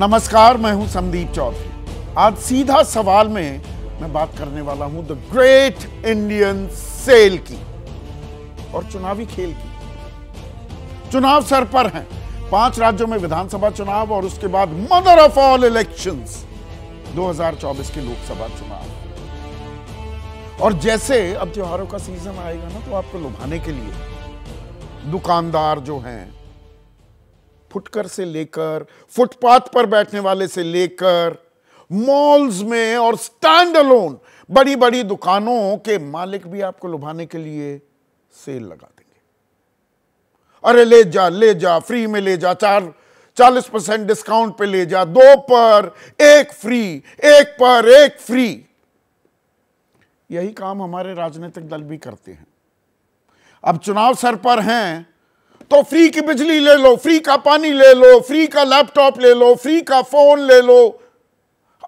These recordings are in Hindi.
नमस्कार मैं हूं संदीप चौधरी आज सीधा सवाल में मैं बात करने वाला हूं द ग्रेट इंडियन सेल की और चुनावी खेल की चुनाव सर पर है पांच राज्यों में विधानसभा चुनाव और उसके बाद मदर ऑफ ऑल इलेक्शंस 2024 के लोकसभा चुनाव और जैसे अब त्योहारों का सीजन आएगा ना तो आपको लुभाने के लिए दुकानदार जो हैं फुटकर से लेकर फुटपाथ पर बैठने वाले से लेकर मॉल्स में और स्टैंड अलोन बड़ी बड़ी दुकानों के मालिक भी आपको लुभाने के लिए सेल लगा देंगे अरे ले जा ले जा फ्री में ले जा चार चालीस परसेंट डिस्काउंट पे ले जा दो पर एक फ्री एक पर एक फ्री यही काम हमारे राजनीतिक दल भी करते हैं अब चुनाव सर पर हैं तो फ्री की बिजली ले लो फ्री का पानी ले लो फ्री का लैपटॉप ले लो फ्री का फोन ले लो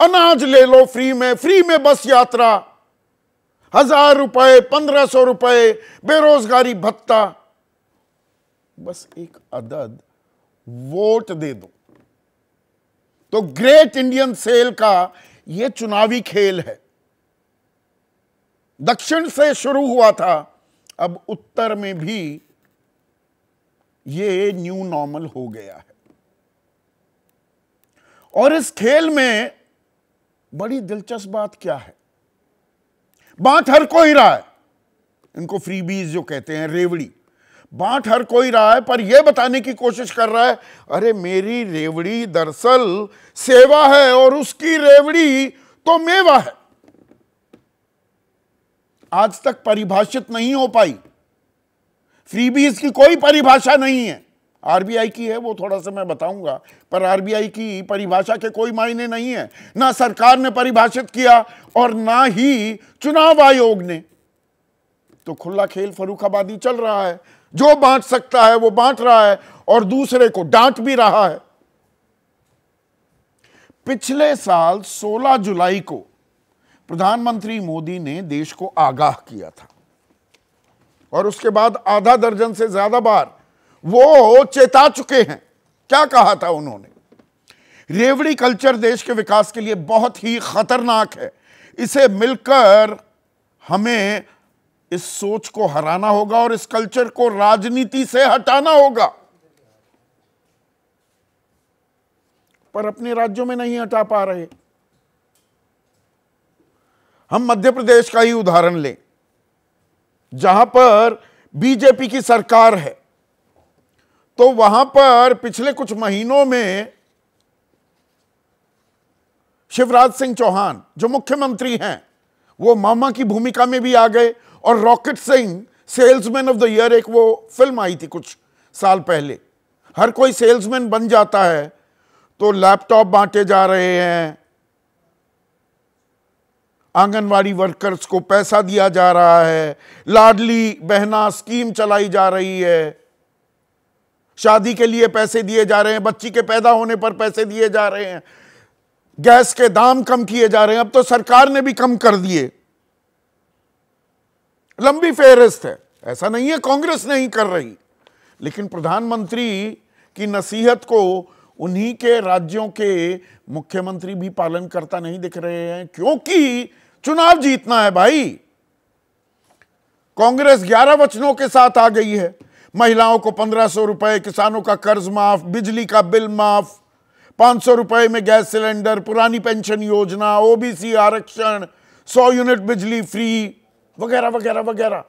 अनाज ले लो फ्री में फ्री में बस यात्रा हजार रुपए पंद्रह सौ रुपए बेरोजगारी भत्ता बस एक अदद वोट दे दो तो ग्रेट इंडियन सेल का यह चुनावी खेल है दक्षिण से शुरू हुआ था अब उत्तर में भी ये न्यू नॉर्मल हो गया है और इस खेल में बड़ी दिलचस्प बात क्या है बात हर कोई रहा है इनको फ्रीबीज जो कहते हैं रेवड़ी बांट हर कोई रहा है पर यह बताने की कोशिश कर रहा है अरे मेरी रेवड़ी दरअसल सेवा है और उसकी रेवड़ी तो मेवा है आज तक परिभाषित नहीं हो पाई फ्रीबीज की कोई परिभाषा नहीं है आरबीआई की है वो थोड़ा सा मैं बताऊंगा पर आरबीआई की परिभाषा के कोई मायने नहीं है ना सरकार ने परिभाषित किया और ना ही चुनाव आयोग ने तो खुला खेल फरूखाबादी चल रहा है जो बांट सकता है वो बांट रहा है और दूसरे को डांट भी रहा है पिछले साल 16 जुलाई को प्रधानमंत्री मोदी ने देश को आगाह किया था और उसके बाद आधा दर्जन से ज्यादा बार वो चेता चुके हैं क्या कहा था उन्होंने रेवड़ी कल्चर देश के विकास के लिए बहुत ही खतरनाक है इसे मिलकर हमें इस सोच को हराना होगा और इस कल्चर को राजनीति से हटाना होगा पर अपने राज्यों में नहीं हटा पा रहे हम मध्य प्रदेश का ही उदाहरण लें जहां पर बीजेपी की सरकार है तो वहां पर पिछले कुछ महीनों में शिवराज सिंह चौहान जो मुख्यमंत्री हैं वो मामा की भूमिका में भी आ गए और Rocket Singh salesman of the year एक वो फिल्म आई थी कुछ साल पहले हर कोई सेल्समैन बन जाता है तो लैपटॉप बांटे जा रहे हैं आंगनवाड़ी वर्कर्स को पैसा दिया जा रहा है लाडली बहना स्कीम चलाई जा रही है शादी के लिए पैसे दिए जा रहे हैं बच्ची के पैदा होने पर पैसे दिए जा रहे हैं गैस के दाम कम किए जा रहे हैं अब तो सरकार ने भी कम कर दिए लंबी फेहरिस्त है ऐसा नहीं है कांग्रेस नहीं कर रही लेकिन प्रधानमंत्री की नसीहत को उन्हीं के राज्यों के मुख्यमंत्री भी पालन करता नहीं दिख रहे हैं क्योंकि चुनाव जीतना है भाई कांग्रेस ग्यारह वचनों के साथ आ गई है महिलाओं को पंद्रह सौ रुपए किसानों का कर्ज माफ बिजली का बिल माफ पांच सौ रुपए में गैस सिलेंडर पुरानी पेंशन योजना ओबीसी आरक्षण सौ यूनिट बिजली फ्री वगैरह वगैरह वगैरह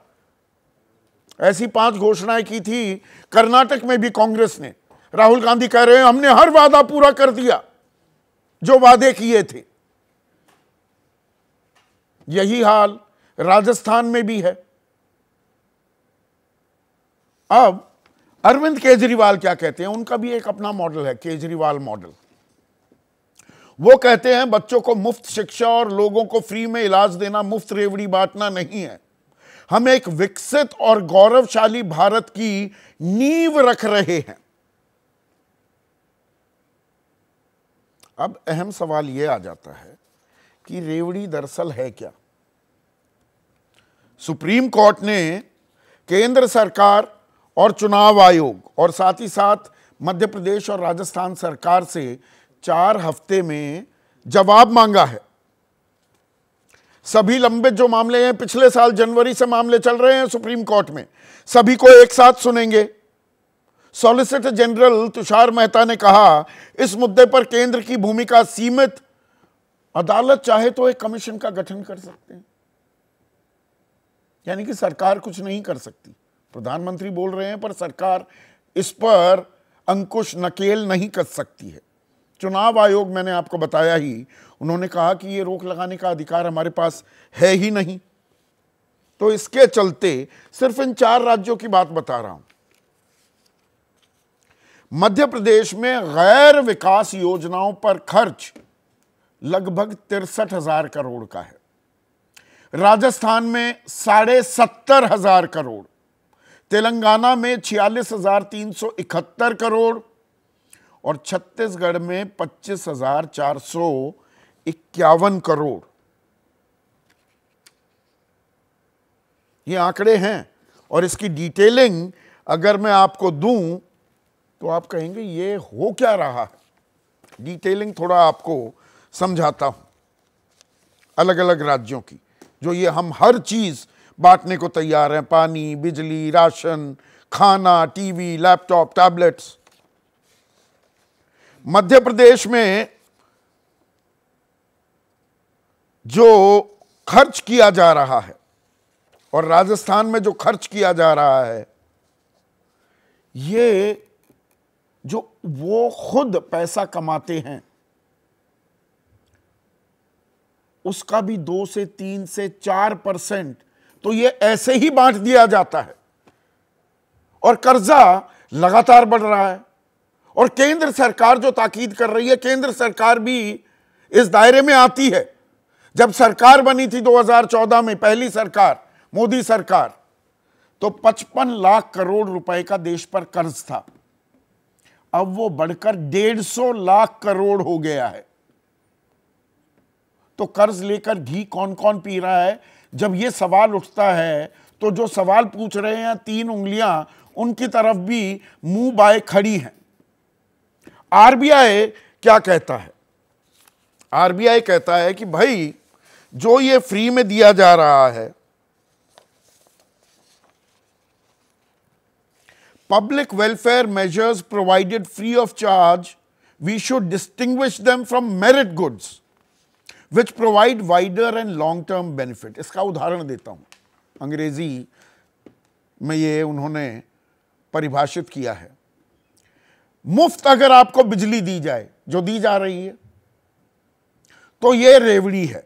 ऐसी पांच घोषणाएं की थी कर्नाटक में भी कांग्रेस ने राहुल गांधी कह रहे हैं हमने हर वादा पूरा कर दिया जो वादे किए थे यही हाल राजस्थान में भी है अब अरविंद केजरीवाल क्या कहते हैं उनका भी एक अपना मॉडल है केजरीवाल मॉडल वो कहते हैं बच्चों को मुफ्त शिक्षा और लोगों को फ्री में इलाज देना मुफ्त रेवड़ी बांटना नहीं है हम एक विकसित और गौरवशाली भारत की नींव रख रहे हैं अब अहम सवाल ये आ जाता है कि रेवड़ी दरअसल है क्या सुप्रीम कोर्ट ने केंद्र सरकार और चुनाव आयोग और साथ ही साथ मध्य प्रदेश और राजस्थान सरकार से चार हफ्ते में जवाब मांगा है सभी लंबित जो मामले हैं पिछले साल जनवरी से मामले चल रहे हैं सुप्रीम कोर्ट में सभी को एक साथ सुनेंगे सॉलिसिटर जनरल तुषार मेहता ने कहा इस मुद्दे पर केंद्र की भूमिका सीमित अदालत चाहे तो एक कमीशन का गठन कर सकते हैं यानी कि सरकार कुछ नहीं कर सकती प्रधानमंत्री बोल रहे हैं पर सरकार इस पर अंकुश नकेल नहीं कर सकती है चुनाव आयोग मैंने आपको बताया ही उन्होंने कहा कि यह रोक लगाने का अधिकार हमारे पास है ही नहीं तो इसके चलते सिर्फ इन चार राज्यों की बात बता रहा हूं मध्य प्रदेश में गैर विकास योजनाओं पर खर्च लगभग तिरसठ हजार करोड़ का है राजस्थान में साढ़े सत्तर हजार करोड़ तेलंगाना में छियालीस हजार तीन सौ इकहत्तर करोड़ और छत्तीसगढ़ में पच्चीस हजार चार सौ इक्यावन करोड़ ये आंकड़े हैं और इसकी डिटेलिंग अगर मैं आपको दूं तो आप कहेंगे ये हो क्या रहा है डिटेलिंग थोड़ा आपको समझाता हूं अलग अलग राज्यों की जो ये हम हर चीज़ बांटने को तैयार हैं पानी बिजली राशन खाना TV laptop tablets Madhya Pradesh में जो खर्च किया जा रहा है और राजस्थान में जो खर्च किया जा रहा है ये जो वो खुद पैसा कमाते हैं उसका भी दो से तीन से चार परसेंट तो ये ऐसे ही बांट दिया जाता है और कर्जा लगातार बढ़ रहा है और केंद्र सरकार जो ताकीद कर रही है केंद्र सरकार भी इस दायरे में आती है जब सरकार बनी थी 2014 में पहली सरकार मोदी सरकार तो 55 लाख करोड़ रुपए का देश पर कर्ज था अब वो बढ़कर डेढ़ सौ लाख करोड़ हो गया है तो कर्ज लेकर घी कौन कौन पी रहा है जब ये सवाल उठता है तो जो सवाल पूछ रहे हैं तीन उंगलियां उनकी तरफ भी मुंह बाय खड़ी हैं आरबीआई क्या कहता है आरबीआई कहता है कि भाई जो ये फ्री में दिया जा रहा है public welfare measures provided free of charge, we should distinguish them from merit goods, which provide wider and long-term benefit. इसका उदाहरण देता हूँ अंग्रेजी में ये उन्होंने परिभाषित किया है मुफ्त अगर आपको बिजली दी जाए जो दी जा रही है तो ये रेवड़ी है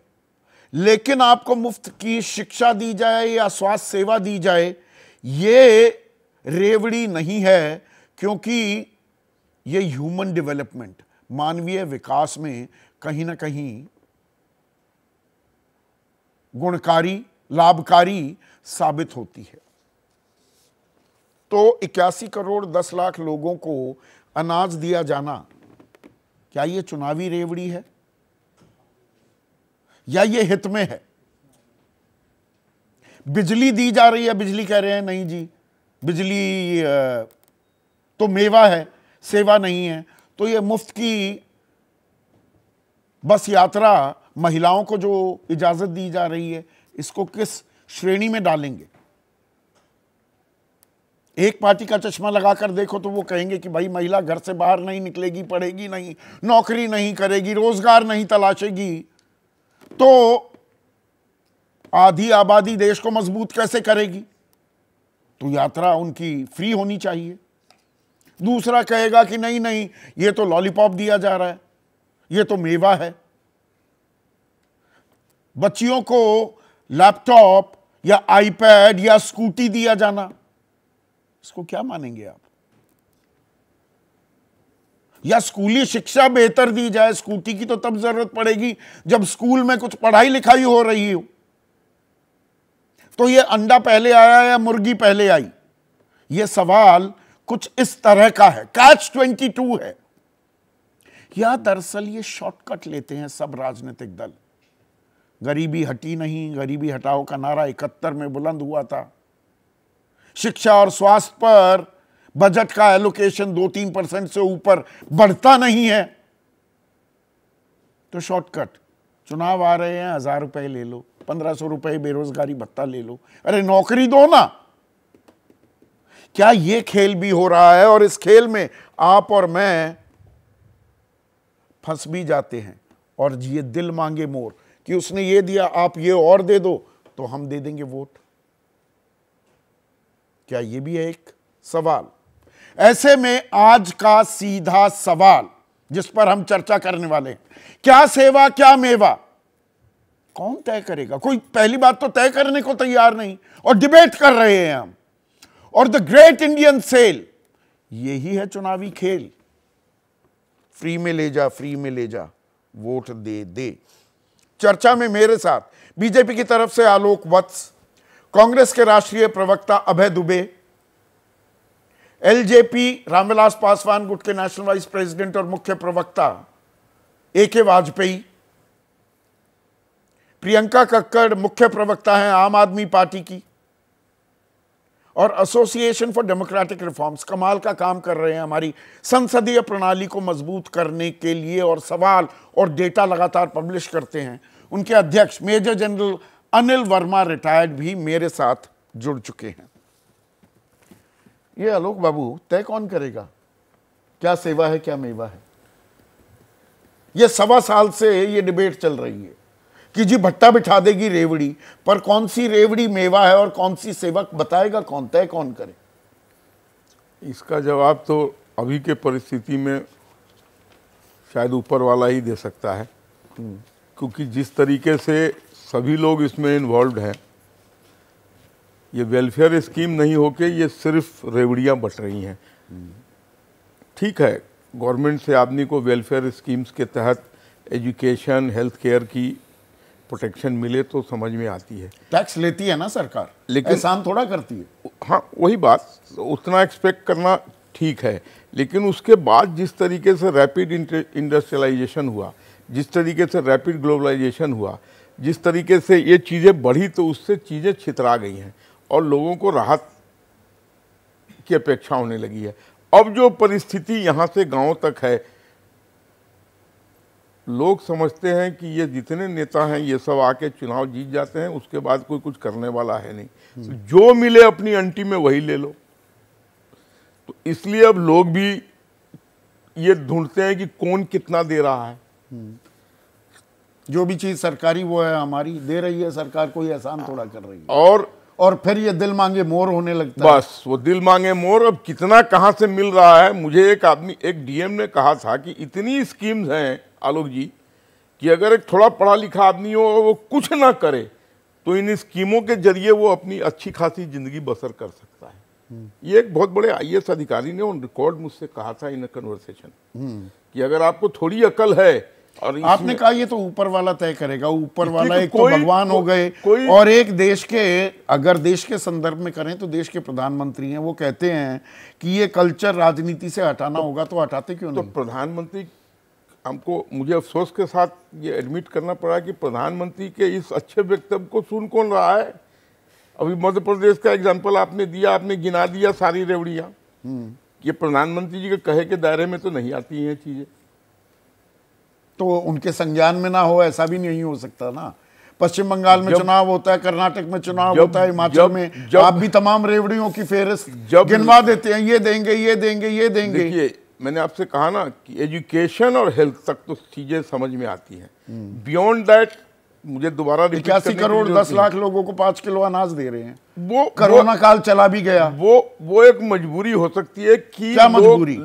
लेकिन आपको मुफ्त की शिक्षा दी जाए या स्वास्थ्य सेवा दी जाए ये रेवड़ी नहीं है क्योंकि ये ह्यूमन डेवलपमेंट मानवीय विकास में कहीं ना कहीं गुणकारी लाभकारी साबित होती है तो इक्यासी करोड़ दस लाख लोगों को अनाज दिया जाना क्या यह चुनावी रेवड़ी है या ये हित में है बिजली दी जा रही है बिजली कह रहे हैं नहीं जी बिजली तो मेवा है सेवा नहीं है तो ये मुफ्त की बस यात्रा महिलाओं को जो इजाज़त दी जा रही है इसको किस श्रेणी में डालेंगे एक पार्टी का चश्मा लगाकर देखो तो वो कहेंगे कि भाई महिला घर से बाहर नहीं निकलेगी पढ़ेगी नहीं नौकरी नहीं करेगी रोजगार नहीं तलाशेगी तो आधी आबादी देश को मजबूत कैसे करेगी तो यात्रा उनकी फ्री होनी चाहिए दूसरा कहेगा कि नहीं नहीं ये तो लॉलीपॉप दिया जा रहा है ये तो मेवा है बच्चियों को लैपटॉप या आईपैड या स्कूटी दिया जाना इसको क्या मानेंगे आप या स्कूली शिक्षा बेहतर दी जाए स्कूटी की तो तब जरूरत पड़ेगी जब स्कूल में कुछ पढ़ाई लिखाई हो रही हो तो ये अंडा पहले आया या मुर्गी पहले आई ये सवाल कुछ इस तरह का है कैच ट्वेंटी टू है या दरअसल ये शॉर्टकट लेते हैं सब राजनीतिक दल गरीबी हटी नहीं गरीबी हटाओ का नारा इकहत्तर में बुलंद हुआ था शिक्षा और स्वास्थ्य पर बजट का एलोकेशन दो तीन परसेंट से ऊपर बढ़ता नहीं है तो शॉर्टकट चुनाव आ रहे हैं हज़ार रुपए ले लो पंद्रह सौ रुपये बेरोजगारी भत्ता ले लो अरे नौकरी दो ना क्या ये खेल भी हो रहा है और इस खेल में आप और मैं फंस भी जाते हैं और ये दिल मांगे मोर कि उसने ये दिया आप ये और दे दो तो हम दे देंगे वोट क्या ये भी है एक सवाल ऐसे में आज का सीधा सवाल जिस पर हम चर्चा करने वाले हैं क्या सेवा क्या मेवा कौन तय करेगा कोई पहली बात तो तय करने को तैयार नहीं और डिबेट कर रहे हैं हम और द ग्रेट इंडियन सेल यही है चुनावी खेल फ्री में ले जा फ्री में ले जा वोट दे दे चर्चा में मेरे साथ बीजेपी की तरफ से आलोक वत्स कांग्रेस के राष्ट्रीय प्रवक्ता अभय दुबे एलजेपी रामविलास पासवान गुट के नेशनल वाइस प्रेसिडेंट और मुख्य प्रवक्ता ए के वाजपेयी प्रियंका कक्कड़ मुख्य प्रवक्ता हैं आम आदमी पार्टी की और एसोसिएशन फॉर डेमोक्रेटिक रिफॉर्म्स कमाल का काम कर रहे हैं हमारी संसदीय प्रणाली को मजबूत करने के लिए और सवाल और डेटा लगातार पब्लिश करते हैं उनके अध्यक्ष major general Anil Verma retired भी मेरे साथ जुड़ चुके हैं ये आलोक बाबू तय कौन करेगा क्या सेवा है क्या मेवा है ये सवा साल से ये डिबेट चल रही है कि जी भट्टा बिठा देगी रेवड़ी पर कौन सी रेवड़ी मेवा है और कौन सी सेवक बताएगा कौन तय कौन करे इसका जवाब तो अभी के परिस्थिति में शायद ऊपर वाला ही दे सकता है हम्म। क्योंकि जिस तरीके से सभी लोग इसमें इन्वॉल्व हैं ये वेलफेयर स्कीम नहीं होके ये सिर्फ रेवड़ियाँ बट रही हैं ठीक है गवर्नमेंट से आदमी को वेलफेयर स्कीम्स के तहत एजुकेशन हेल्थ केयर की प्रोटेक्शन मिले तो समझ में आती है टैक्स लेती है ना सरकार लेकिन शाम थोड़ा करती है हाँ वही बात उतना एक्सपेक्ट करना ठीक है लेकिन उसके बाद जिस तरीके से रैपिड इंडस्ट्रियलाइजेशन हुआ जिस तरीके से रैपिड ग्लोबलाइजेशन हुआ जिस तरीके से ये चीज़ें बढ़ी तो उससे चीज़ें छितरा गई हैं और लोगों को राहत की अपेक्षा होने लगी है अब जो परिस्थिति यहाँ से गांव तक है लोग समझते हैं कि ये जितने नेता हैं ये सब आके चुनाव जीत जाते हैं उसके बाद कोई कुछ करने वाला है नहीं जो मिले अपनी अंटी में वही ले लो तो इसलिए अब लोग भी ये ढूंढते हैं कि कौन कितना दे रहा है जो भी चीज़ सरकारी वो है हमारी दे रही है सरकार कोई एहसान थोड़ा कर रही है और और फिर ये दिल मांगे मोर होने लगता बस है। वो दिल मांगे मोर अब कितना कहाँ से मिल रहा है मुझे एक आदमी एक डीएम ने कहा था कि इतनी स्कीम्स हैं आलोक जी कि अगर एक थोड़ा पढ़ा लिखा आदमी हो और वो कुछ ना करे तो इन स्कीमों के जरिए वो अपनी अच्छी खासी ज़िंदगी बसर कर सकता है हम्म। ये एक बहुत बड़े आई अधिकारी ने उन रिकॉर्ड मुझसे कहा था इन कन्वर्सेशन हम्म। कि अगर आपको थोड़ी अकल है और आपने कहा ये तो ऊपर वाला तय करेगा ऊपर वाला एक तो भगवान हो गए और एक देश के अगर देश के संदर्भ में करें तो देश के प्रधानमंत्री हैं वो कहते हैं कि ये कल्चर राजनीति से हटाना तो, होगा तो हटाते क्यों तो नहीं प्रधानमंत्री हमको मुझे अफसोस के साथ ये एडमिट करना पड़ा कि प्रधानमंत्री के इस अच्छे वक्तव्य को सुन कौन रहा है अभी मध्य प्रदेश का एग्जाम्पल आपने दिया आपने गिना दिया सारी रेवड़ियाँ हम्म। ये प्रधानमंत्री जी के कहे के दायरे में तो नहीं आती हैं चीज़ें तो उनके संज्ञान में ना हो ऐसा भी नहीं हो सकता ना पश्चिम बंगाल में चुनाव होता है कर्नाटक में चुनाव होता है हिमाचल में जब, आप भी तमाम रेवड़ियों की जब गिनवा देते हैं ये देंगे ये देंगे ये देंगे मैंने आपसे कहा ना कि एजुकेशन और हेल्थ तक तो चीज़ें समझ में आती हैं बियॉन्ड हम्म। दैट मुझे दोबारा इक्यासी करोड़ दस लाख लोगों को पांच किलो अनाज दे रहे हैं वो कोरोना काल चला भी गया वो वो एक मजबूरी हो सकती है कि क्या मजबूरी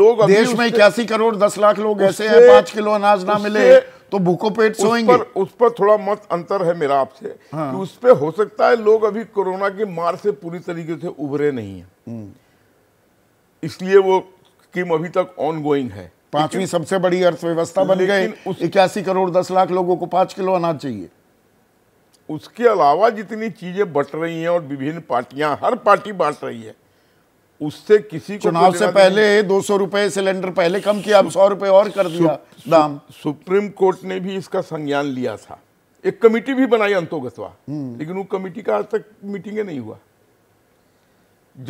लोग देश में इक्यासी करोड़ दस लाख लोग ऐसे हैं पांच किलो अनाज ना मिले तो भूखो पेट सोएंगे पर, उस पर थोड़ा मत अंतर है मेरा आपसे हाँ। उस पर हो सकता है लोग अभी कोरोना की मार से पूरी तरीके से उभरे नहीं है हम्म। इसलिए वो स्कीम अभी तक ऑन गोइंग है पांचवी सबसे बड़ी अर्थव्यवस्था बन गए इक्यासी करोड़ दस लाख लोगों को पांच किलो अनाज चाहिए उसके अलावा जितनी चीजें बट रही हैं और विभिन्न पार्टियां हर पार्टी बांट रही है उससे किसी को चुनाव से पहले दो सौ रुपए सिलेंडर पहले कम किया सौ रुपए और कर दिया सु, दाम सुप्रीम कोर्ट ने भी इसका संज्ञान लिया था एक कमेटी भी बनाई अंतोगतवा हम्म। लेकिन वो कमेटी का आज तक मीटिंग नहीं हुआ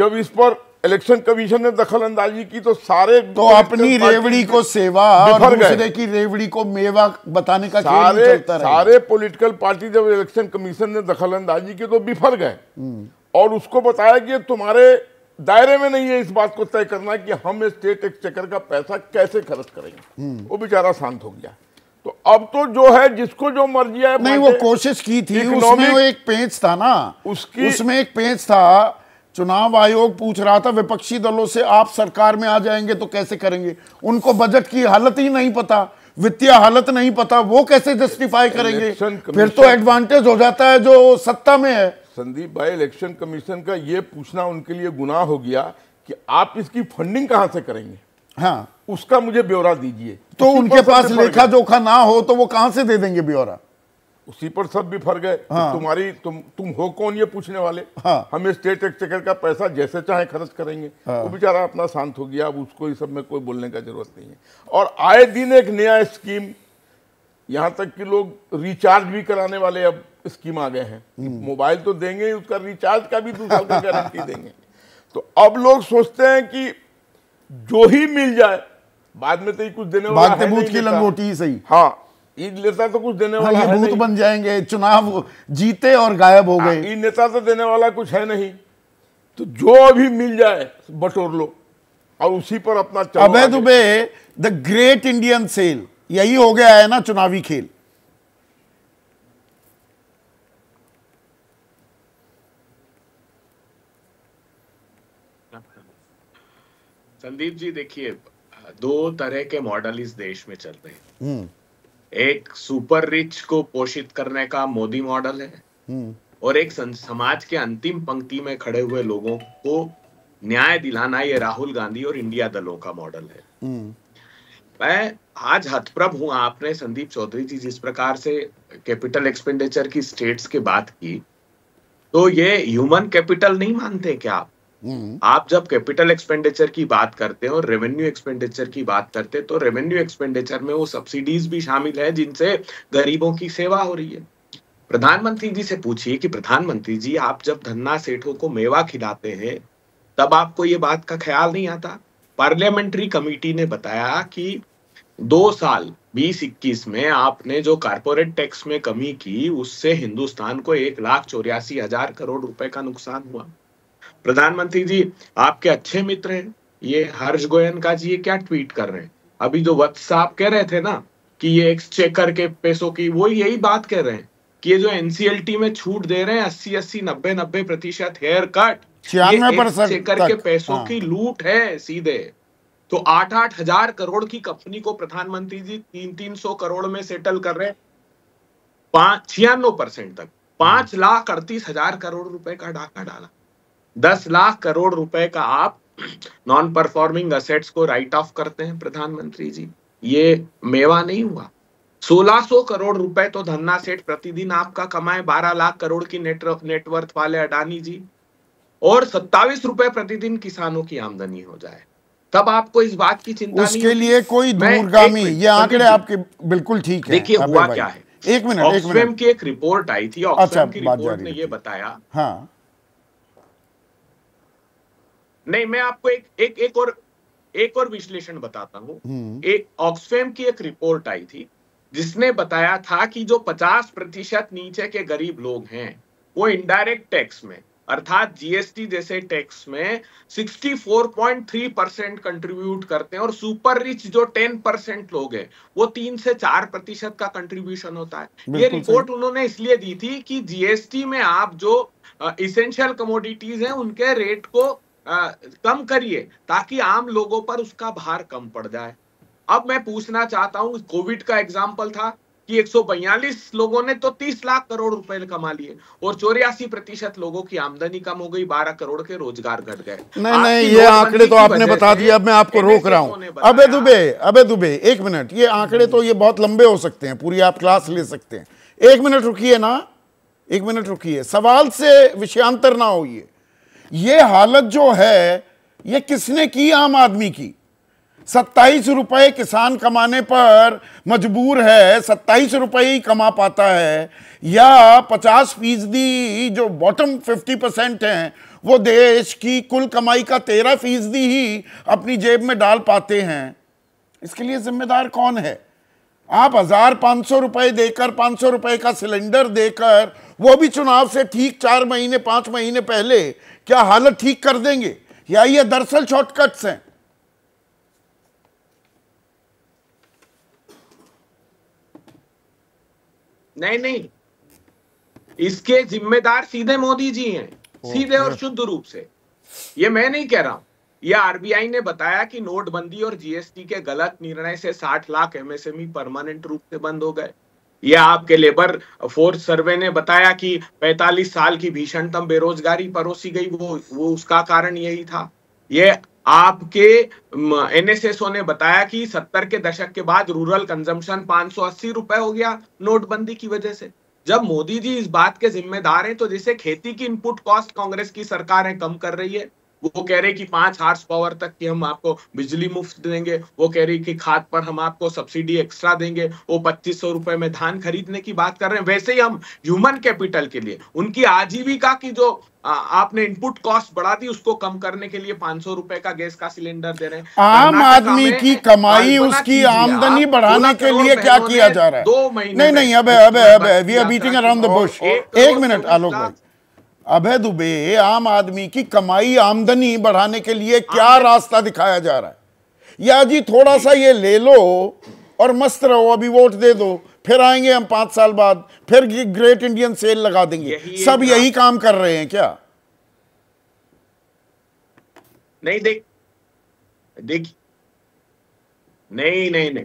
जब इस पर इलेक्शन कमीशन ने दखल अंदाजी की तो सारे तो अपनी रेवड़ी को सेवा और दूसरे की रेवड़ी को मेवा बताने का सारे सारे पॉलिटिकल पार्टी जब इलेक्शन कमीशन ने दखल अंदाजी की तो बिफर गए हम्म। और उसको बताया कि तुम्हारे दायरे में नहीं है इस बात को तय करना कि हम स्टेट एक्सचेकर का पैसा कैसे खर्च करेंगे हम्म। वो बेचारा शांत हो गया तो अब तो जो है जिसको जो मर्जी है नहीं वो कोशिश की थी उसमें वो एक पेज था ना उसकी उसमें एक पेज था चुनाव आयोग पूछ रहा था विपक्षी दलों से आप सरकार में आ जाएंगे तो कैसे करेंगे उनको बजट की हालत ही नहीं पता वित्तीय हालत नहीं पता वो कैसे जस्टिफाई करेंगे फिर तो एडवांटेज हो जाता है जो सत्ता में है संदीप भाई इलेक्शन कमीशन का ये पूछना उनके लिए गुनाह हो गया कि आप इसकी फंडिंग कहां से करेंगे हाँ उसका मुझे ब्यौरा दीजिए तो उनके पास लेखा जोखा ना हो तो वो कहां से दे देंगे ब्यौरा उसी पर सब भी फर गए तो हाँ। तो तुम्हारी तुम तुम हो कौन ये पूछने वाले हाँ। हम स्टेट एक्सचेकर का पैसा जैसे चाहे खर्च करेंगे हाँ। वो बेचारा अपना शांत हो गया अब उसको इस सब में कोई बोलने का जरूरत नहीं है और आए दिन एक नया स्कीम यहाँ तक कि लोग रिचार्ज भी कराने वाले अब स्कीम आ गए हैं हम्म। मोबाइल तो देंगे ही उसका रिचार्ज का भी दूसरा का गारंटी देंगे तो अब लोग सोचते हैं कि जो ही मिल जाए बाद में तो ही कुछ देने वाला है की लंगोटी सही हाँ इन नेता तो कुछ देने वाला है भूत बन जाएंगे चुनाव जीते और गायब हो हाँ, गए इन नेता तो देने वाला कुछ है नहीं तो जो भी मिल जाए बटोर लो और उसी पर अपना Abhay Dubey the great Indian sale यही हो गया है ना चुनावी खेल संदीप जी देखिए दो तरह के मॉडल इस देश में चल रहे हैं हम्म। एक सुपर रिच को पोषित करने का मोदी मॉडल है हम्म। और एक समाज के अंतिम पंक्ति में खड़े हुए लोगों को न्याय दिलाना ये राहुल गांधी और इंडिया दलों का मॉडल है हम्म। मैं आज हतप्रभ हूँ आपने संदीप चौधरी जी जिस प्रकार से कैपिटल एक्सपेंडिचर की स्टेट्स की बात की तो ये ह्यूमन कैपिटल नहीं मानते क्या आप हम्म। आप जब कैपिटल एक्सपेंडिचर की बात करते हैं और रेवेन्यू एक्सपेंडिचर की बात करते हैं तो रेवेन्यू एक्सपेंडिचर में वो सब्सिडीज भी शामिल है जिनसे गरीबों की सेवा हो रही है प्रधानमंत्री जी से पूछिए कि प्रधानमंत्री जी आप जब धन्ना सेठों को मेवा खिलाते हैं तब आपको ये बात का ख्याल नहीं आता पार्लियामेंट्री कमेटी ने बताया कि दो साल बीस इक्कीस में आपने जो कारपोरेट टैक्स में कमी की उससे हिंदुस्तान को एक लाख चौरासी हजार करोड़ रुपए का नुकसान हुआ प्रधानमंत्री जी आपके अच्छे मित्र हैं ये हर्ष गोयन का जी ये क्या ट्वीट कर रहे हैं अभी जो वत्स साहब कह रहे थे ना कि ये एक्सचेकर के पैसों की वो यही बात कह रहे हैं कि ये जो एनसीएलटी में छूट दे रहे हैं अस्सी अस्सी नब्बे नब्बे प्रतिशत हेयर कट छियानवे के पैसों हाँ। की लूट है सीधे तो आठ आठ हजार करोड़ की कंपनी को प्रधानमंत्री जी तीन तीन सौ करोड़ में सेटल कर रहे पांच छियानवे परसेंट तक पांच हम्म। लाख अड़तीस हजार करोड़ रुपए का डाका डाला दस लाख करोड़ रुपए का आप नॉन परफॉर्मिंग असेट्स को राइट ऑफ करते हैं प्रधानमंत्री जी ये मेवा नहीं हुआ सोलह सो करोड़ रुपए तो धन्ना सेठ प्रतिदिन आपका कमाए बारह लाख करोड़ की नेटवर्थ वाले अडानी जी और सत्तावीस रुपए प्रतिदिन किसानों की आमदनी हो जाए तब आपको इस बात की चिंता उसके नहीं लिए कोई दूरगामी ये आंकड़े आपके बिल्कुल ठीक है देखिए हुआ क्या है एक मिनट एक मिनट की एक रिपोर्ट आई थी ऑक्सफैम अच्छा, की रिपोर्ट ने ये बताया हाँ नहीं मैं आपको एक एक एक और एक और विश्लेषण बताता हूँ हम्म। एक ऑक्सफेम की एक रिपोर्ट आई थी जिसने बताया था कि जो 50 प्रतिशत नीचे के गरीब लोग हैं वो इनडायरेक्ट टैक्स में अर्थात जीएसटी जैसे टैक्स में 64.3 परसेंट कंट्रीब्यूट करते हैं और सुपर रिच जो 10 परसेंट लोग हैं वो तीन से चार प्रतिशत का कंट्रीब्यूशन होता है ये रिपोर्ट उन्होंने इसलिए दी थी कि जीएसटी में आप जो इसेंशियल कमोडिटीज हैं उनके रेट को कम करिए ताकि आम लोगों पर उसका भार कम पड़ जाए अब मैं पूछना चाहता हूं कोविड का एग्जाम्पल था कि एक लोगों ने तो 30 लाख करोड़ रुपए कमा लिए और चौरासी प्रतिशत लोगों की आमदनी कम हो गई 12 करोड़ के रोजगार घट गए नहीं नहीं ये आंकड़े तो आपने बता दिए अब मैं आपको रोक रहा हूँ अबे दुबे अबे दुबे एक मिनट ये आंकड़े तो ये बहुत लंबे हो सकते हैं पूरी आप क्लास ले सकते हैं एक मिनट रुकी ना एक मिनट रुकी सवाल से विषयांतर ना हो ये हालत जो है ये किसने की आम आदमी की सत्ताईस रुपए किसान कमाने पर मजबूर है सत्ताईस रुपए ही कमा पाता है या पचास फीसदी जो बॉटम फिफ्टी परसेंट हैं वो देश की कुल कमाई का तेरह फीसदी ही अपनी जेब में डाल पाते हैं इसके लिए जिम्मेदार कौन है आप हजार पाँच सौ रुपए देकर पाँच सौ रुपए का सिलेंडर देकर वो भी चुनाव से ठीक चार महीने पांच महीने पहले क्या हालत ठीक कर देंगे या ये दरअसल शॉर्टकट्स हैं नहीं नहीं इसके जिम्मेदार सीधे मोदी जी हैं सीधे और शुद्ध रूप से ये मैं नहीं कह रहा हूं यह आरबीआई ने बताया कि नोटबंदी और जीएसटी के गलत निर्णय से 60 लाख एमएसएमई परमानेंट e रूप से बंद हो गए या आपके लेबर फोर्स सर्वे ने बताया कि 45 साल की भीषणतम बेरोजगारी परोसी गई वो वो उसका कारण यही था ये आपके एनएसएसओ ने बताया कि 70 के दशक के बाद रूरल कंजम्पशन 580 रुपए हो गया नोटबंदी की वजह से जब मोदी जी इस बात के जिम्मेदार हैं तो जैसे खेती की इनपुट कॉस्ट कांग्रेस की सरकारें कम कर रही है वो कह रहे कि पांच हार्स पावर तक की हम आपको बिजली मुफ्त देंगे वो कह रही कि खाद पर हम आपको सब्सिडी एक्स्ट्रा देंगे वो पच्चीस सौ रुपए में धान खरीदने की बात कर रहे हैं वैसे ही हम ह्यूमन कैपिटल के लिए उनकी आजीविका की जो आपने इनपुट कॉस्ट बढ़ा दी उसको कम करने के लिए पांच सौ रुपए का गैस का सिलेंडर दे रहे हैं आम आदमी की कमाई उसकी आमदनी बढ़ाने के लिए क्या किया जा रहा है दो महीने नहीं नहीं अब अब अब we are beating around the bush एक मिनट आलोक भाई अभय दुबे आम आदमी की कमाई आमदनी बढ़ाने के लिए क्या रास्ता दिखाया जा रहा है या जी थोड़ा सा ये ले लो और मस्त रहो अभी वोट दे दो फिर आएंगे हम पांच साल बाद फिर ग्रेट इंडियन सेल लगा देंगे यही सब यही काम कर रहे हैं क्या नहीं देख देख नहीं नहीं नहीं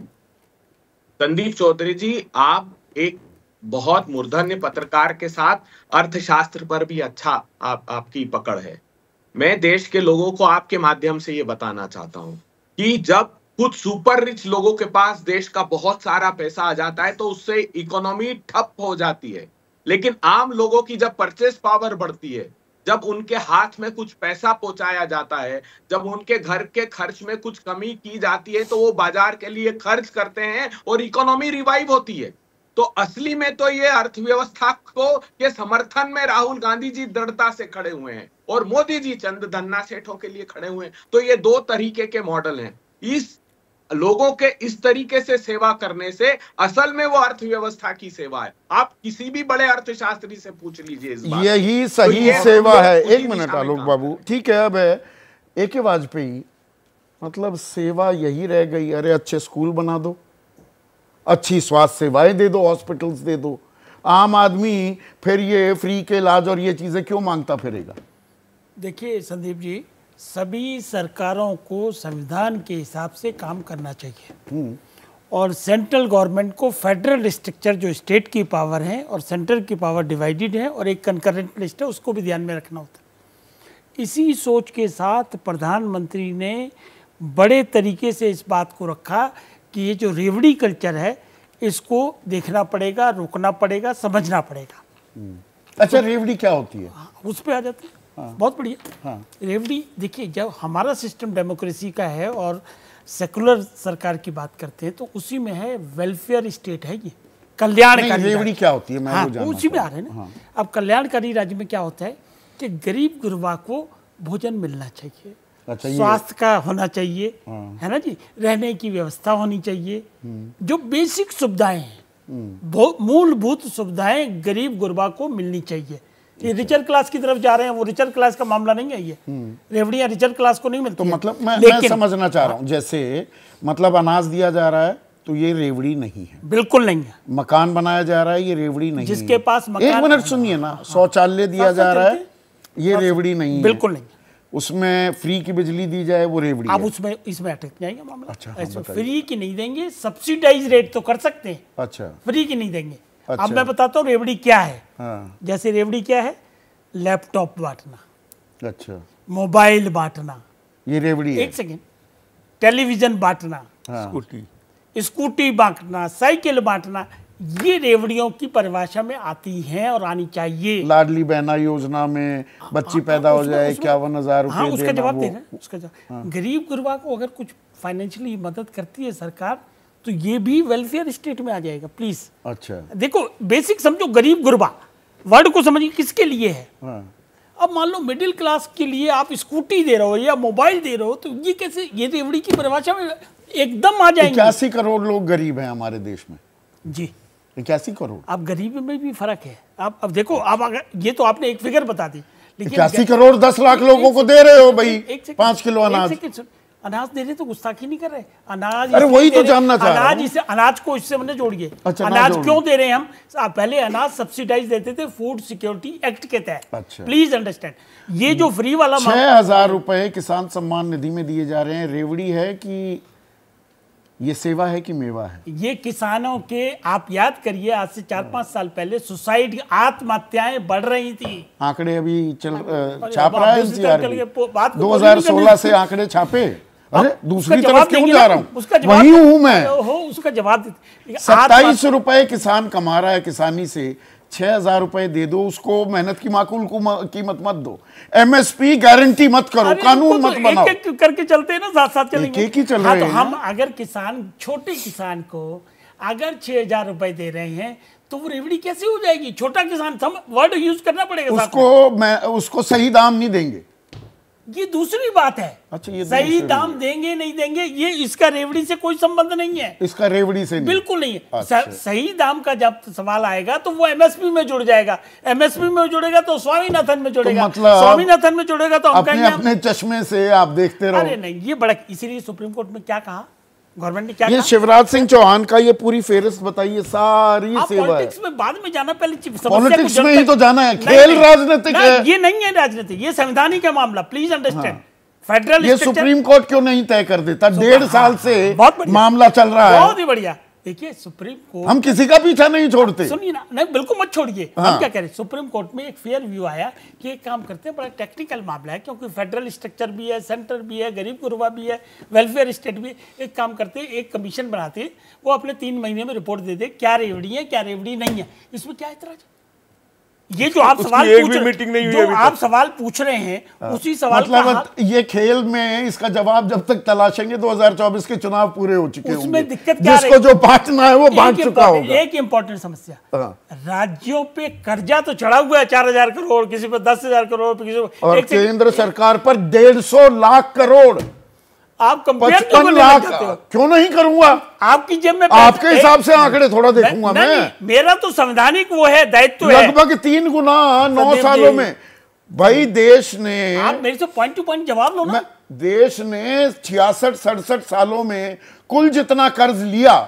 संदीप चौधरी जी आप एक बहुत मूर्धन्य पत्रकार के साथ अर्थशास्त्र पर भी अच्छा आप आपकी पकड़ है मैं देश के लोगों को आपके माध्यम से ये बताना चाहता हूँ कि जब कुछ सुपर रिच लोगों के पास देश का बहुत सारा पैसा आ जाता है तो उससे इकोनॉमी ठप हो जाती है लेकिन आम लोगों की जब परचेस पावर बढ़ती है जब उनके हाथ में कुछ पैसा पहुंचाया जाता है जब उनके घर के खर्च में कुछ कमी की जाती है तो वो बाजार के लिए खर्च करते हैं और इकोनॉमी रिवाइव होती है तो असली में तो ये अर्थव्यवस्था को के समर्थन में राहुल गांधी जी दृढ़ता से खड़े हुए हैं और मोदी जी चंद धन्ना सेठों के लिए खड़े हुए हैं तो ये दो तरीके के मॉडल हैं इस लोगों के इस तरीके से सेवा करने से असल में वो अर्थव्यवस्था की सेवा है आप किसी भी बड़े अर्थशास्त्री से पूछ लीजिए यही तो सही तो ये सेवा है एक मिनट आलोक बाबू ठीक है अब एक वाजपेयी मतलब सेवा यही रह गई अरे अच्छे स्कूल बना दो अच्छी स्वास्थ्य सेवाएं दे दो हॉस्पिटल्स दे दो आम आदमी फिर ये फ्री के इलाज और ये चीज़ें क्यों मांगता फिरेगा देखिए संदीप जी सभी सरकारों को संविधान के हिसाब से काम करना चाहिए हम्म। और सेंट्रल गवर्नमेंट को फेडरल स्ट्रक्चर जो स्टेट की पावर है और सेंटर की पावर डिवाइडेड है और एक कंकरेंट लिस्ट है उसको भी ध्यान में रखना होता है इसी सोच के साथ प्रधानमंत्री ने बड़े तरीके से इस बात को रखा कि ये जो रेवड़ी कल्चर है इसको देखना पड़ेगा रोकना पड़ेगा समझना पड़ेगा हम्म। अच्छा रेवड़ी क्या होती है हाँ, उस पर आ जाते हैं हाँ। बहुत बढ़िया हाँ। रेवड़ी देखिए जब हमारा सिस्टम डेमोक्रेसी का है और सेकुलर सरकार की बात करते हैं तो उसी में है वेलफेयर स्टेट है ये कल्याणकारी रेवड़ी क्या होती है मैं हाँ, वो उसी में आ रहे हैं ना हाँ। अब कल्याणकारी राज्य में क्या होता है कि गरीब गुरबा को भोजन मिलना चाहिए स्वास्थ्य का होना चाहिए हाँ। है ना जी रहने की व्यवस्था होनी चाहिए हम्म। जो बेसिक सुविधाएं हैं हम्म। मूलभूत सुविधाएं गरीब गुरबा को मिलनी चाहिए ये रिचर अच्छा। क्लास की तरफ जा रहे हैं वो रिचर क्लास का मामला नहीं है ये रेवड़िया रिचर क्लास को नहीं मिलती तो मतलब मैं, मैं समझना चाह रहा हूँ हाँ। जैसे मतलब अनाज दिया जा रहा है तो ये रेवड़ी नहीं है बिल्कुल नहीं है मकान बनाया जा रहा है ये रेवड़ी नहीं जिसके पास मकान एक मिनट सुनिए ना हाँ। शौचालय दिया जा रहा है ये रेवड़ी नहीं बिल्कुल नहीं उसमें फ्री की बिजली दी जाए वो रेवड़ी अब उसमें इसमें अटक जाएंगे मामला अच्छा हाँ, फ्री की नहीं देंगे सब्सिडाइज रेट तो कर सकते हैं अच्छा फ्री की नहीं देंगे अच्छा। अब मैं बताता हूँ रेवड़ी क्या है हाँ। जैसे रेवड़ी क्या है लैपटॉप बांटना अच्छा मोबाइल बांटना ये रेवड़ी एक सेकेंड टेलीविजन बांटना स्कूटी हाँ। स्कूटी बांटना साइकिल बांटना ये रेवड़ियों की परिभाषा में आती हैं और आनी चाहिए लाडली बहना योजना में बच्ची आ, हाँ, पैदा आ, हो जाए इक्यावन हजार हाँ, जवाब हाँ। गरीब गुरबा को अगर कुछ फाइनेंशियली मदद करती है सरकार तो ये भी वेलफेयर स्टेट में आ जाएगा प्लीज अच्छा देखो बेसिक समझो गरीब गुरबा वर्ड को समझिए किसके लिए है अब मान लो मिडिल क्लास के लिए आप स्कूटी दे रहे हो या मोबाइल दे रहे हो तो ये कैसे ये रेवड़ी की परिभाषा में एकदम आ जाएंगे इक्यासी करोड़ लोग गरीब हैं हमारे देश में जी इक्यासी तो करोड़ आप गरीबी में भी फर्क है आप अब देखो आप अगर ये तो आपने एक फिगर बता दी इक्यासी तो करोड़ दस लाख लोगों को दे रहे हो भाई पांच किलो अनाज अनाज दे रहे तो गुस्ताखी नहीं कर रहे अनाज अरे वही तो जानना चाह अनाज इसे अनाज को इससे हमने जोड़िए अच्छा, अनाज क्यों दे रहे हैं हम आप पहले अनाज सब्सिडाइज देते थे फूड सिक्योरिटी एक्ट के तहत अच्छा। प्लीज अंडरस्टैंड ये जो फ्री वाला छह हजार रुपए किसान सम्मान निधि में दिए जा रहे हैं रेवड़ी है कि ये सेवा है कि मेवा है ये किसानों के आप याद करिए आज से चार पांच साल पहले सुसाइड आत्महत्याएं बढ़ रही थी आंकड़े अभी चल छाप रहा है तो तो दो हजार सोलह से आंकड़े छापे अरे दूसरी तरफ क्यों जा रहा हूँ वही हूँ मैं हो उसका जवाब सत्ताईस रुपए किसान कमा रहा है किसानी से छः हज़ार रुपए दे दो उसको मेहनत की माकूल कीमत मत दो एमएसपी गारंटी मत करो कानून तो मत बनाओ एक एक करके चलते हैं ना साथ साथ चलेंगे एक ही चल हाँ, रहे तो हैं हम अगर किसान छोटे किसान को अगर छह हजार रुपए दे रहे हैं तो वो रेवड़ी कैसे हो जाएगी छोटा किसान वर्ड यूज करना पड़ेगा उसको मैं उसको सही दाम नहीं देंगे ये दूसरी बात है अच्छा ये सही दाम देंगे नहीं देंगे ये इसका रेवड़ी से कोई संबंध नहीं है इसका रेवड़ी से नहीं। बिल्कुल नहीं है अच्छा। सही दाम का जब सवाल आएगा तो वो एमएसपी में जुड़ जाएगा एमएसपी में जुड़ेगा तो स्वामीनाथन में जुड़ेगा तो मतलब स्वामीनाथन में जुड़ेगा तो हम अपने, अपने चश्मे से आप देखते रहो अरे नहीं ये बड़ा इसीलिए सुप्रीम कोर्ट में क्या कहा गवर्नमेंट ने क्या ये शिवराज सिंह चौहान का ये पूरी फेरिस्त बताइए सारी सेवा पॉलिटिक्स में बाद में जाना पहले पॉलिटिक्स में ही तो जाना है खेल राजनीतिक है ये नहीं है राजनीति ये संवैधानिक है मामला प्लीज अंडरस्टैंड फेडरल ये सुप्रीम कोर्ट क्यों नहीं तय कर देता डेढ़ हाँ, साल हाँ, से मामला चल रहा है बहुत ही बढ़िया देखिए सुप्रीम कोर्ट हम किसी का पीछा नहीं छोड़ते सुनिए ना नहीं बिल्कुल मत छोड़िए हाँ। हम क्या कह रहे हैं सुप्रीम कोर्ट में एक फेयर व्यू आया कि एक काम करते हैं बड़ा टेक्निकल मामला है क्योंकि फेडरल स्ट्रक्चर भी है सेंटर भी है गरीब गुरबा भी है वेलफेयर स्टेट भी है एक काम करते हैं एक कमीशन बनाते हैं वो अपने तीन महीने में रिपोर्ट दे दे क्या रेवड़ी है क्या रेवड़ी नहीं है इसमें क्या इतराज है ये जो आप सवाल एक भी मीटिंग नहीं हुई आप सवाल पूछ रहे हैं हाँ। उसी सवाल मतलब हाँ, ये खेल में इसका जवाब जब तक तलाशेंगे 2024 के चुनाव पूरे हो चुके उसमें दिक्कत क्या जिसको जो बांटना है वो बांट चुका होगा एक इंपॉर्टेंट समस्या हाँ। राज्यों पे कर्जा तो चढ़ा हुआ है चार हजार करोड़ किसी पे दस हजार करोड़ किसी पर केंद्र सरकार पर डेढ़ लाख करोड़ आप पचपन लाख क्यों नहीं करूंगा आपकी जेब में आपके हिसाब से आंकड़े थोड़ा देखूंगा मैं, मेरा तो संवैधानिक वो है दायित्व लगभग तीन गुना नौ सालों में भाई देश ने आप मेरे से पॉइंट टू पॉइंट जवाब लो ना देश ने छियासठ सड़सठ सालों में कुल जितना कर्ज लिया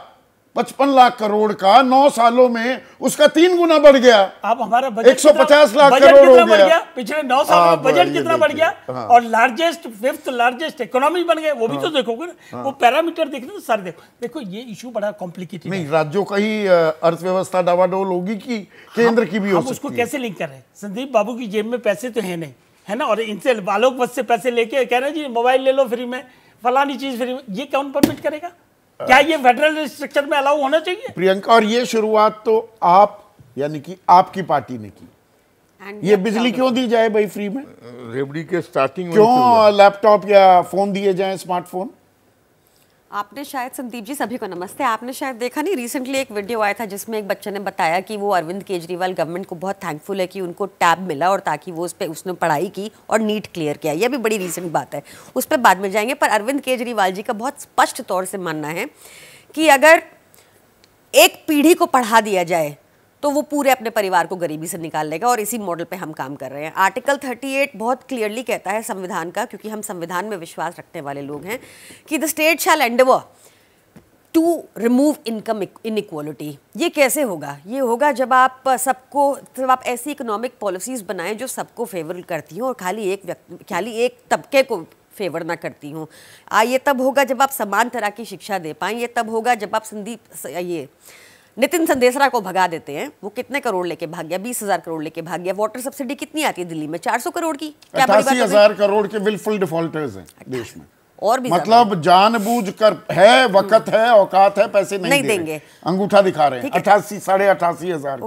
पचपन लाख करोड़ का नौ सालों में उसका तीन गुना बढ़ गया आप हमारा एक सौ पचास लाख करोड़ हो गया।, गया पिछले नौ साल हाँ, में बजट कितना बढ़ गया हाँ। और लार्जेस्ट फिफ्थ लार्जेस्ट इकोनॉमी बन गए वो भी तो हाँ। तो देखोगे ना हाँ। वो पैरामीटर देखने तो सर देखो देखो ये इशू बड़ा कॉम्प्लिकेटेड नहीं राज्यों का ही अर्थव्यवस्था डावाडोल होगी की केंद्र की भी होगी उसको कैसे लिंक कर रहे हैं संदीप बाबू की जेब में पैसे तो है नहीं है ना और इनसे बालोक बस से पैसे लेके कह रहे जी मोबाइल ले लो फ्री में फलानी चीज फ्री में ये कौन परमिट करेगा क्या ये फेडरल स्ट्रक्चर में अलाउ होना चाहिए प्रियंका और ये शुरुआत तो आप यानी कि आपकी पार्टी ने की ये बिजली क्यों दी जाए भाई फ्री में रेबड़ी के स्टार्टिंग क्यों लैपटॉप या फोन दिए जाए स्मार्टफोन आपने शायद संदीप जी सभी को नमस्ते आपने शायद देखा नहीं रिसेंटली एक वीडियो आया था जिसमें एक बच्चे ने बताया कि वो अरविंद केजरीवाल गवर्नमेंट को बहुत थैंकफुल है कि उनको टैब मिला और ताकि वो उस पर उसने पढ़ाई की और नीट क्लियर किया यह भी बड़ी रिसेंट बात है उस पर बाद में जाएंगे पर अरविंद केजरीवाल जी का बहुत स्पष्ट तौर से मानना है कि अगर एक पीढ़ी को पढ़ा दिया जाए तो वो पूरे अपने परिवार को गरीबी से निकाल लेगा और इसी मॉडल पे हम काम कर रहे हैं आर्टिकल 38 बहुत क्लियरली कहता है संविधान का क्योंकि हम संविधान में विश्वास रखने वाले लोग हैं कि the state shall end to remove income inequality ये कैसे होगा ये होगा जब आप सबको जब आप ऐसी इकोनॉमिक पॉलिसीज़ बनाएं जो सबको फेवर करती हूँ और खाली एक व्यक्ति खाली एक तबके को फेवर ना करती हूँ ये तब होगा जब आप समान तरह की शिक्षा दे पाएँ ये तब होगा जब आप संदीप ये नितिन संदेसरा को भगा देते हैं वो कितने करोड़ लेके भाग गया बीस हजार करोड़ लेके भाग गया वाटर सब्सिडी कितनी आती है दिल्ली में चार सौ करोड़ की क्या हजार करोड़ के विलफुल डिफॉल्टर्स हैं देश में और भी मतलब जानबूझ कर है वक्त है औकात है पैसे नहीं, नहीं दे देंगे अंगूठा दिखा रहे हैं अठासी साढ़े अठासी हजार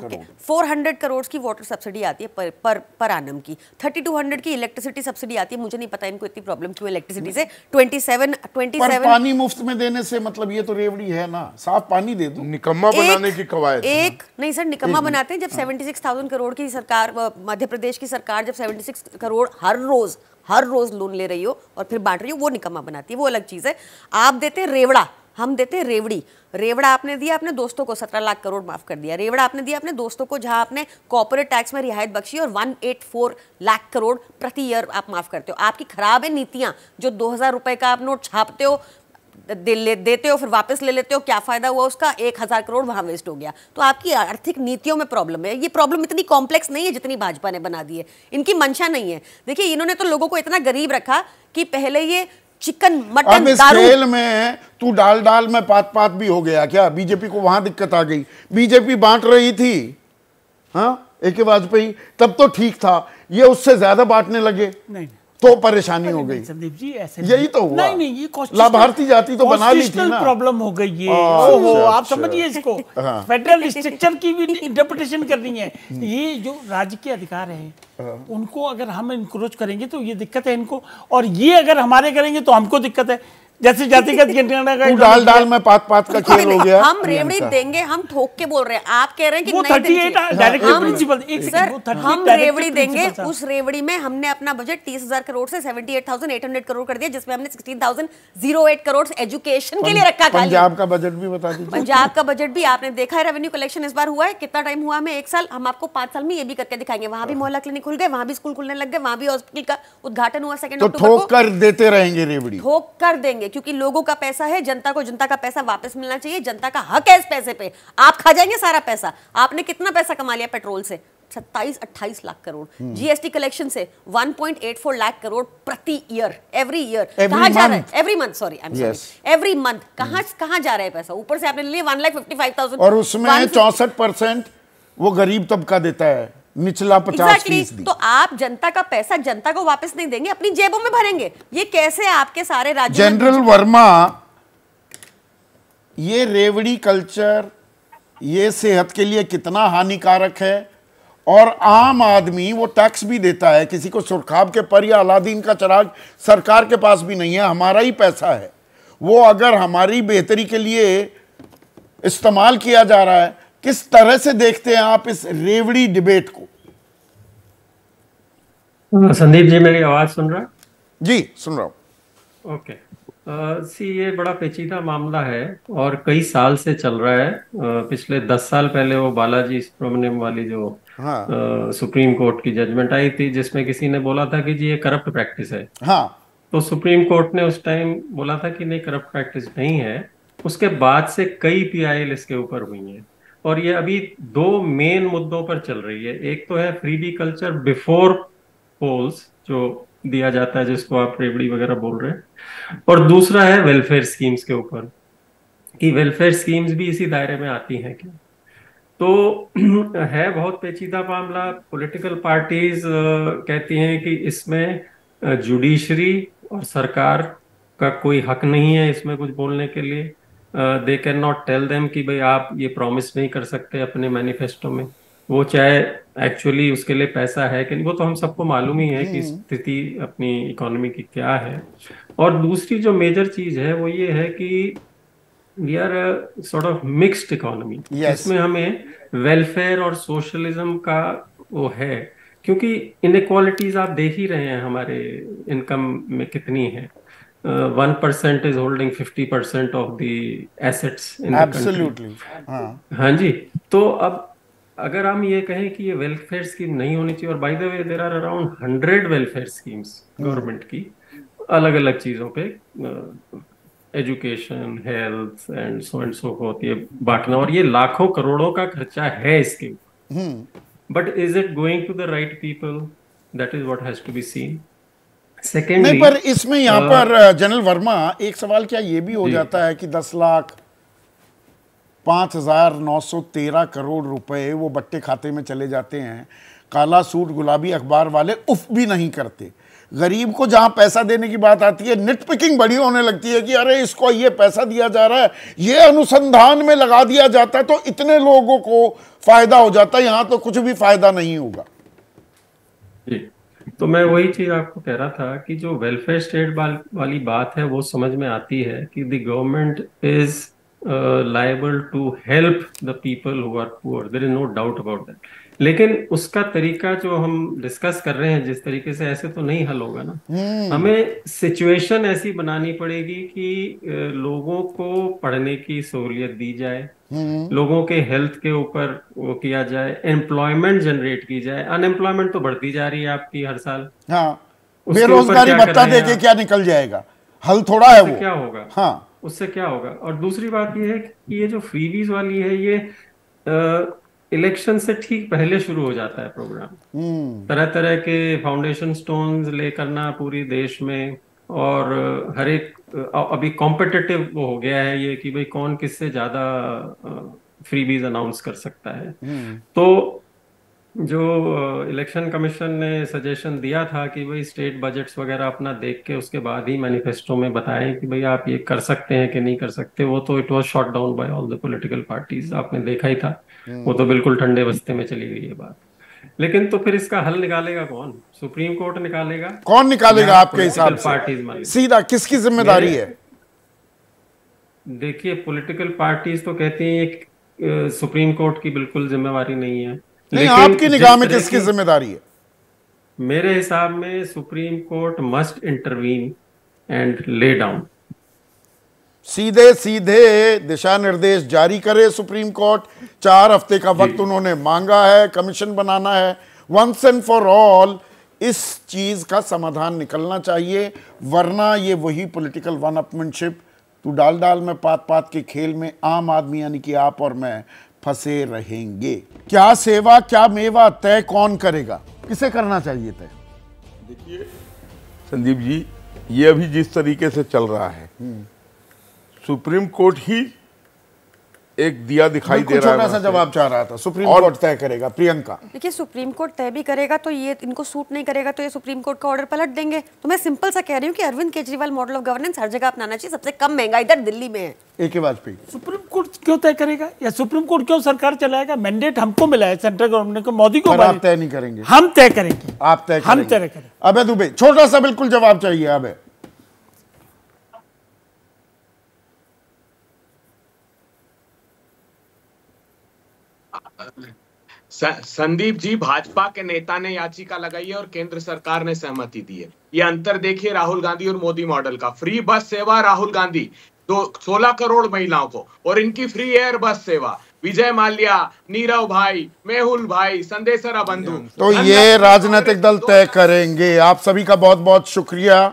फोर हंड्रेड करोड़ की वाटर सब्सिडी आती है पर पर, पर आनम की थर्टी टू हंड्रेड की इलेक्ट्रिसिटी सब्सिडी आती है मुझे नहीं पता इनको इतनी प्रॉब्लम क्यों इलेक्ट्रिसिटी से ट्वेंटी सेवन ट्वेंटी सेवन पानी मुफ्त में देने से मतलब ये तो रेवड़ी है ना साफ पानी दे दो निकम्मा बनाने की कवायद एक नहीं सर निकम्मा बनाते हैं जब सेवेंटी हाँ। करोड़ की सरकार मध्य प्रदेश की सरकार जब सेवेंटी करोड़ हर रोज हर रोज़ लोन ले रही हो और फिर बांट रही हो वो निकम्मा बनाती है वो अलग चीज़ है आप देते रेवड़ा हम देते रेवड़ी रेवड़ा आपने दिया अपने दोस्तों को सत्रह लाख करोड़ माफ कर दिया रेवड़ा आपने दिया अपने दोस्तों को जहां आपने कॉपोरेट टैक्स में रियायत बख्शी और one eight four lakh crore प्रति ईयर आप माफ करते हो आपकी खराब है नीतियां जो दो हजार रुपए का आप नोट छापते हो ले देते हो फिर वापस ले लेते हो क्या फ़ायदा हुआ उसका एक हज़ार करोड़ वहां वेस्ट हो गया तो आपकी आर्थिक नीतियों में प्रॉब्लम है ये प्रॉब्लम इतनी कॉम्प्लेक्स नहीं है जितनी भाजपा ने बना दी है इनकी मंशा नहीं है देखिए इन्होंने तो लोगों को इतना गरीब रखा कि पहले ये चिकन मटन तेल में तू डाल डाल में पात पात भी हो गया क्या बीजेपी को वहां दिक्कत आ गई बीजेपी बांट रही थी हाँ एक वाजपेयी तब तो ठीक था ये उससे ज्यादा बांटने लगे नहीं तो परेशानी हो गई संदीप जी ऐसे यही तो हुआ नहीं नहीं ये लाभार्थी जाति तो बना ली थी ना प्रॉब्लम हो गई ये अच्छा, ओहो आप अच्छा, समझिए अच्छा। इसको फेडरल स्ट्रक्चर हाँ। की भी इंटरप्रिटेशन करनी है ये जो राज्य के अधिकार है हाँ। उनको अगर हम इंक्रोच करेंगे तो ये दिक्कत है इनको और ये अगर हमारे करेंगे तो हमको दिक्कत है जैसे जातिगत का डाल डाल में पात पात का खेल हो गया हम रेवड़ी देंगे हम ठोक के बोल रहे हैं आप कह रहे हैं कि वो थर्टी एट डायरेक्टिव प्रिंसिपल एक सर हम रेवड़ी देंगे उस रेवड़ी में हमने अपना बजट तीस हजार करोड़ से seventy eight thousand eight hundred crore कर दिया जिसमें हमने sixteen thousand zero eight crore education के लिए रखा था पंजाब का बजट भी बता दीजिए पंजाब का बजट भी आपने देखा है रेवेन्यू कलेक्शन इस बार हुआ है कितना टाइम हुआ हमें एक साल हम आपको पांच साल में ये भी करके दिखाएंगे वहाँ भी मोहल्ला क्लिनिक खुल गए वहाँ भी स्कूल खुलने लग गए वहाँ भी हॉस्पिटल का उद्घाटन हुआ सेकंड तो ठोक कर देते रहेंगे रेवड़ी ठोक कर देंगे क्योंकि लोगों का पैसा है जनता को जनता का पैसा वापस मिलना चाहिए जनता का हक है इस पैसे पे आप खा जाएंगे सारा पैसा आपने कितना पैसा कमा लिया पेट्रोल से सत्ताईस अट्ठाईस लाख करोड़ जीएसटी हम्म। कलेक्शन से 1.84 लाख करोड़ प्रति ईयर एवरी ईयर कहा जा रहा है every month sorry every month कहा कहा जा रहा है पैसा ऊपर से आपने लिए one lakh fifty five thousand और उसमें चौसठ परसेंट वो गरीब तबका देता है निचला पचास exactly. तो आप जनता का पैसा जनता को वापस नहीं देंगे अपनी जेबों में भरेंगे ये कैसे आपके सारे राज्य जनरल वर्मा ये रेवड़ी कल्चर ये सेहत के लिए कितना हानिकारक है और आम आदमी वो टैक्स भी देता है किसी को सुरखाब के पर या अलादीन का चराग सरकार के पास भी नहीं है हमारा ही पैसा है वो अगर हमारी बेहतरी के लिए इस्तेमाल किया जा रहा है किस तरह से देखते हैं आप इस रेवड़ी डिबेट को हाँ, संदीप जी मेरी आवाज सुन रहा है जी सुन रहा हूँ ओके सी ये बड़ा पेचीदा मामला है और कई साल से चल रहा है आ, पिछले दस साल पहले वो बालाजी सुब्रमण्यम वाली जो हाँ। आ, सुप्रीम कोर्ट की जजमेंट आई थी जिसमें किसी ने बोला था कि जी ये करप्ट प्रैक्टिस है हाँ। तो सुप्रीम कोर्ट ने उस टाइम बोला था कि नहीं करप्ट प्रैक्टिस नहीं है उसके बाद से कई पी इसके ऊपर हुई है और ये अभी दो मेन मुद्दों पर चल रही है एक तो है बी कल्चर बिफोर पोल्स जो दिया जाता है जिसको आप रेबड़ी वगैरह बोल रहे हैं और दूसरा है वेलफेयर स्कीम्स के ऊपर कि वेलफेयर स्कीम्स भी इसी दायरे में आती हैं क्या तो है बहुत पेचीदा मामला पॉलिटिकल पार्टीज कहती हैं कि इसमें जुडिशरी और सरकार का कोई हक नहीं है इसमें कुछ बोलने के लिए they can not tell them कि भाई आप ये प्रॉमिस नहीं कर सकते अपने मैनिफेस्टो में वो चाहे एक्चुअली उसके लिए पैसा है कि नहीं वो तो हम सबको मालूम ही है कि हम्म। स्थिति अपनी इकोनॉमी की क्या है और दूसरी जो मेजर चीज है वो ये है कि we are sort of mixed economy इसमें हमें वेलफेयर और सोशलिज्म का वो है क्योंकि इनक्वालिटीज आप देख ही रहे हैं हमारे इनकम में कितनी है one uh, is holding 50% of the assets in Absolutely. the हाँ।, हाँ. हाँ जी तो अब अगर हम ये कहें कि ये वेलफेयर स्कीम नहीं होनी चाहिए और by the way there are around hundred welfare schemes government की अलग अलग चीजों पे education health and so and so होती है बांटना और ये लाखों करोड़ों का खर्चा है इसके ऊपर but is it going to the right people that is what has to be seen Secondly, नहीं पर इसमें यहाँ uh, पर जनरल uh, वर्मा एक सवाल क्या ये भी हो जाता है कि दस लाख पाँच हजार नौ सौ तेरह करोड़ रुपए वो बट्टे खाते में चले जाते हैं काला सूट गुलाबी अखबार वाले उफ भी नहीं करते गरीब को जहाँ पैसा देने की बात आती है नेट पिकिंग बड़ी होने लगती है कि अरे इसको ये पैसा दिया जा रहा है ये अनुसंधान में लगा दिया जाता है तो इतने लोगों को फायदा हो जाता है यहाँ तो कुछ भी फायदा नहीं होगा तो मैं वही चीज आपको कह रहा था कि जो वेलफेयर स्टेट वाली बात है वो समझ में आती है कि the government is liable to help the people who are poor there is no doubt about that लेकिन उसका तरीका जो हम डिस्कस कर रहे हैं जिस तरीके से ऐसे तो नहीं हल होगा ना हम्म। हमें सिचुएशन ऐसी बनानी पड़ेगी कि uh, लोगों को पढ़ने की सहूलियत दी जाए हम्म। लोगों के हेल्थ के ऊपर वो किया जाए एम्प्लॉयमेंट जनरेट की जाए अनएम्प्लॉयमेंट तो बढ़ती जा रही है आपकी हर साल हाँ बेरोजगारी भत्ता दे के क्या निकल जाएगा हल थोड़ा है वो क्या होगा हाँ उससे क्या होगा और दूसरी बात यह है कि ये जो फ्रीवीज वाली है ये इलेक्शन से ठीक पहले शुरू हो जाता है प्रोग्राम हम्म। तरह तरह के फाउंडेशन स्टोन्स ले करना पूरी देश में और हर एक अभी कॉम्पिटेटिव वो हो गया है ये कि भाई कौन किससे ज़्यादा फ्रीबीज अनाउंस कर सकता है हम्म। तो जो इलेक्शन कमीशन ने सजेशन दिया था कि भाई स्टेट बजट्स वगैरह अपना देख के उसके बाद ही मैनिफेस्टो में बताएं कि भाई आप ये कर सकते हैं कि नहीं कर सकते वो तो it was shot down by all the political parties आपने देखा ही था हम्म। वो तो बिल्कुल ठंडे बस्ते में चली गई ये बात लेकिन तो फिर इसका हल निकालेगा कौन सुप्रीम कोर्ट निकालेगा कौन निकालेगा आपके हिसाब से सीधा किसकी जिम्मेदारी है देखिए पॉलिटिकल पार्टीज तो कहती हैं सुप्रीम कोर्ट की बिल्कुल जिम्मेवारी नहीं है नहीं आपकी निगाह में किसकी जिम्मेदारी है मेरे हिसाब में supreme court must intervene and lay down सीधे सीधे दिशा निर्देश जारी करे सुप्रीम कोर्ट चार हफ्ते का वक्त उन्होंने मांगा है कमीशन बनाना है वंस एंड फॉर ऑल इस चीज का समाधान निकलना चाहिए वरना ये वही पॉलिटिकल वन अपमनशिप तू डाल डाल में पात पात के खेल में आम आदमी यानी कि आप और मैं फंसे रहेंगे क्या सेवा क्या मेवा तय कौन करेगा किसे करना चाहिए तय देखिए संदीप जी ये अभी जिस तरीके से चल रहा है हम्म। सुप्रीम कोर्ट ही एक दिया दिखाई दे रहा है जवाब चाह रहा था सुप्रीम कोर्ट तय करेगा प्रियंका देखिए सुप्रीम कोर्ट तय भी करेगा तो ये इनको सूट नहीं करेगा तो ये सुप्रीम कोर्ट का ऑर्डर पलट देंगे तो मैं सिंपल सा कह रही हूँ कि Arvind Kejriwal model of governance हर जगह अपनाना चाहिए सबसे कम महंगा इधर दिल्ली में एक ही वाजपेयी सुप्रीम कोर्ट क्यों तय करेगा या सुप्रीम कोर्ट क्यों सरकार चलाएगा मैंडेट हमको मिला है सेंट्रल गवर्नमेंट को मोदी को आप तय नहीं करेंगे हम तय करेंगे आप तय हम तय करेंगे अब दुबे छोटा सा बिल्कुल जवाब चाहिए अब संदीप जी भाजपा के नेता ने याचिका लगाई है और केंद्र सरकार ने सहमति दी है ये अंतर देखिए राहुल गांधी और मोदी मॉडल का फ्री बस सेवा राहुल गांधी दो सोलह करोड़ महिलाओं को और इनकी फ्री एयर बस सेवा विजय माल्या नीरव भाई मेहुल भाई संदेशरा बंधु तो ये राजनीतिक दल तय करेंगे आप सभी का बहुत बहुत शुक्रिया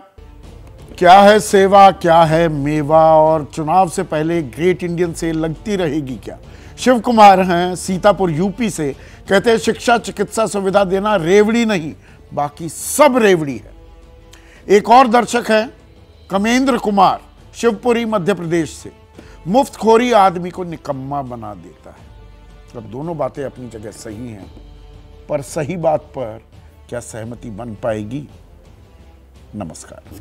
क्या है सेवा क्या है मेवा और चुनाव से पहले ग्रेट इंडियन सेल लगती रहेगी क्या शिव कुमार हैं सीतापुर यूपी से कहते हैं शिक्षा चिकित्सा सुविधा देना रेवड़ी नहीं बाकी सब रेवड़ी है एक और दर्शक है कमेंद्र कुमार शिवपुरी मध्य प्रदेश से मुफ्तखोरी आदमी को निकम्मा बना देता है अब दोनों बातें अपनी जगह सही हैं पर सही बात पर क्या सहमति बन पाएगी नमस्कार